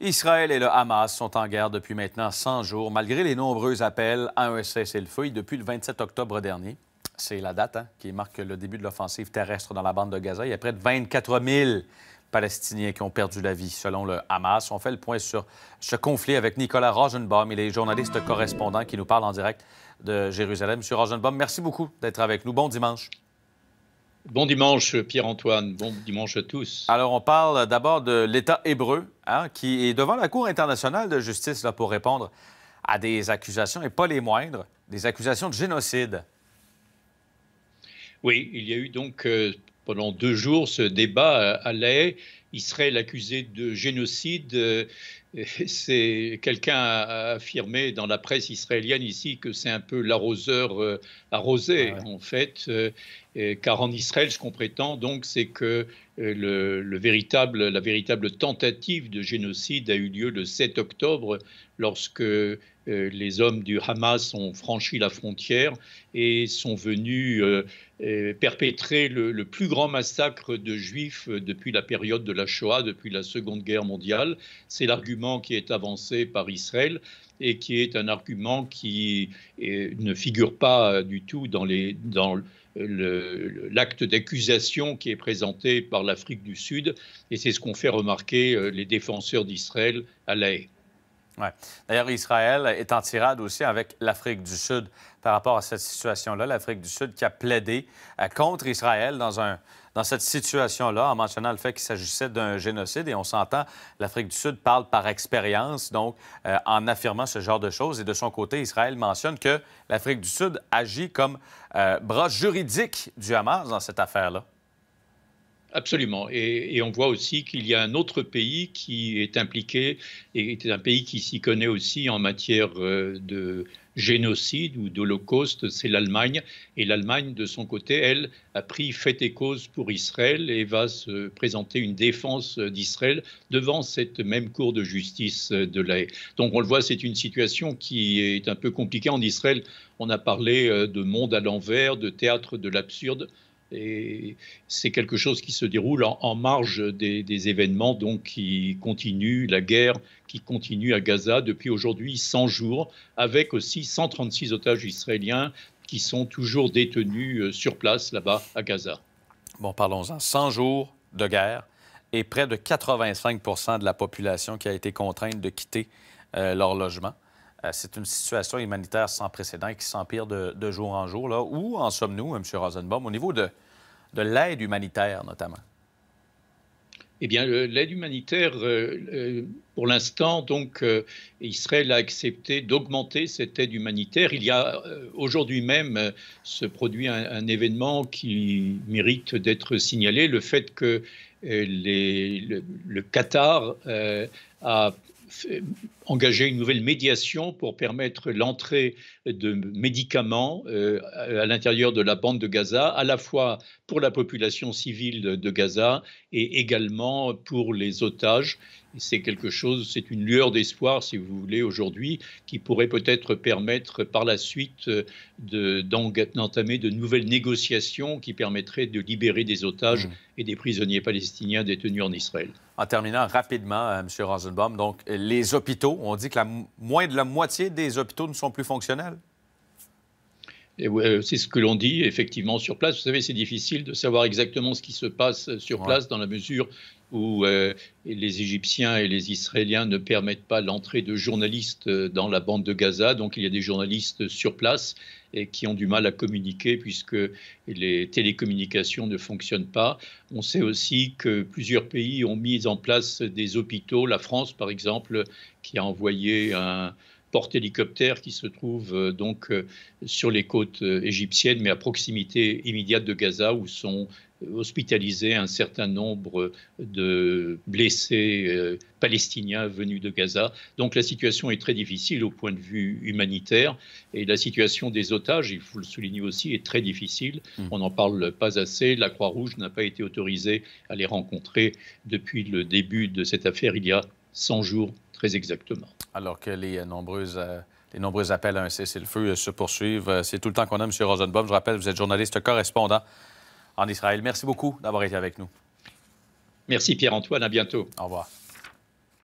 Israël et le Hamas sont en guerre depuis maintenant 100 jours, malgré les nombreux appels à un cessez-le-feu depuis le 27 octobre dernier. C'est la date hein, qui marque le début de l'offensive terrestre dans la bande de Gaza. Il y a près de 24 000 Palestiniens qui ont perdu la vie, selon le Hamas. On fait le point sur ce conflit avec Nicolas Rosenbaum. et les journalistes correspondants qui nous parlent en direct de Jérusalem. Monsieur Rosenbaum, merci beaucoup d'être avec nous. Bon dimanche. Bon dimanche, Pierre-Antoine. Bon dimanche à tous. Alors, on parle d'abord de l'État hébreu, hein, qui est devant la Cour internationale de justice là, pour répondre à des accusations, et pas les moindres, des accusations de génocide. Oui, il y a eu donc euh, pendant deux jours ce débat à l'AE. Israël accusé de génocide, euh, c'est quelqu'un a affirmé dans la presse israélienne ici que c'est un peu l'arroseur euh, arrosé en fait, euh, car en Israël, ce qu'on prétend donc, c'est que euh, le, véritable, la véritable tentative de génocide a eu lieu le 7 octobre, lorsque les hommes du Hamas ont franchi la frontière et sont venus perpétrer le, le, plus grand massacre de Juifs depuis la période de la Shoah, depuis la Seconde Guerre mondiale. C'est l'argument qui est avancé par Israël et qui est un argument qui ne figure pas euh, du tout dans l'acte d'accusation qui est présenté par l'Afrique du Sud, et c'est ce qu'ont fait remarquer euh, les défenseurs d'Israël à La D'ailleurs, Israël est en tirade aussi avec l'Afrique du Sud par rapport à cette situation-là. L'Afrique du Sud qui a plaidé euh, contre Israël dans, cette situation-là en mentionnant le fait qu'il s'agissait d'un génocide. Et on s'entend, l'Afrique du Sud parle par expérience, donc euh, en affirmant ce genre de choses. Et de son côté, Israël mentionne que l'Afrique du Sud agit comme euh, bras juridique du Hamas dans cette affaire-là. Absolument. Et, on voit aussi qu'il y a un autre pays qui est impliqué, et est un pays qui s'y connaît aussi en matière euh, de génocide ou d'holocauste, c'est l'Allemagne. Et l'Allemagne, de son côté, elle, a pris fait et cause pour Israël et va se présenter une défense d'Israël devant cette même cour de justice de l'AE. Donc on le voit, c'est une situation qui est un peu compliquée en Israël. On a parlé euh, de monde à l'envers, de théâtre de l'absurde. Et c'est quelque chose qui se déroule en, marge des, événements donc qui continuent, la guerre qui continue à Gaza depuis aujourd'hui 100 jours, avec aussi 136 otages israéliens qui sont toujours détenus euh, sur place là-bas à Gaza. Bon, parlons-en. 100 jours de guerre et près de 85 de la population qui a été contrainte de quitter euh, leur logement. Euh, c'est une situation humanitaire sans précédent qui s'empire de, jour en jour. Là. Où en sommes-nous, M. Rosenbaum, au niveau de, de l'aide humanitaire notamment? Eh bien, l'aide humanitaire, euh, euh, pour l'instant, donc, Israël a accepté d'augmenter cette aide humanitaire. Il y a aujourd'hui même se produit un, événement qui mérite d'être signalé, le fait que le, le, Qatar a engager une nouvelle médiation pour permettre l'entrée de médicaments euh, à l'intérieur de la bande de Gaza, à la fois pour la population civile de Gaza et également pour les otages. C'est quelque chose, c'est une lueur d'espoir, si vous voulez, aujourd'hui, qui pourrait peut-être permettre par la suite euh, d'entamer de, nouvelles négociations qui permettraient de libérer des otages mmh. et des prisonniers palestiniens détenus en Israël. En terminant rapidement, euh, M. Rosenbaum, donc les hôpitaux on dit que la, moins de la moitié des hôpitaux ne sont plus fonctionnels. Euh, c'est ce que l'on dit effectivement sur place. Vous savez, c'est difficile de savoir exactement ce qui se passe euh, sur place dans la mesure où euh, les Égyptiens et les Israéliens ne permettent pas l'entrée de journalistes dans la bande de Gaza. Donc il y a des journalistes sur place et qui ont du mal à communiquer puisque les télécommunications ne fonctionnent pas. On sait aussi que plusieurs pays ont mis en place des hôpitaux. La France, par exemple, qui a envoyé un porte hélicoptère qui se trouve euh, donc euh, sur les côtes euh, égyptiennes, mais à proximité immédiate de Gaza, où sont hospitalisés un certain nombre de blessés palestiniens venus de Gaza. Donc la situation est très difficile au point de vue humanitaire et la situation des otages, il faut le souligner aussi, est très difficile. Mmh. On n'en parle pas assez. La Croix-Rouge n'a pas été autorisée à les rencontrer depuis le début de cette affaire il y a 100 jours très exactement. Alors que les euh, nombreuses... Euh, les nombreux appels à un cessez-le-feu euh, se poursuivent. C'est tout le temps qu'on a, M. Rosenbaum. Je rappelle, vous êtes journaliste correspondant en Israël. Merci beaucoup d'avoir été avec nous. Merci Pierre-Antoine. À bientôt. Au revoir.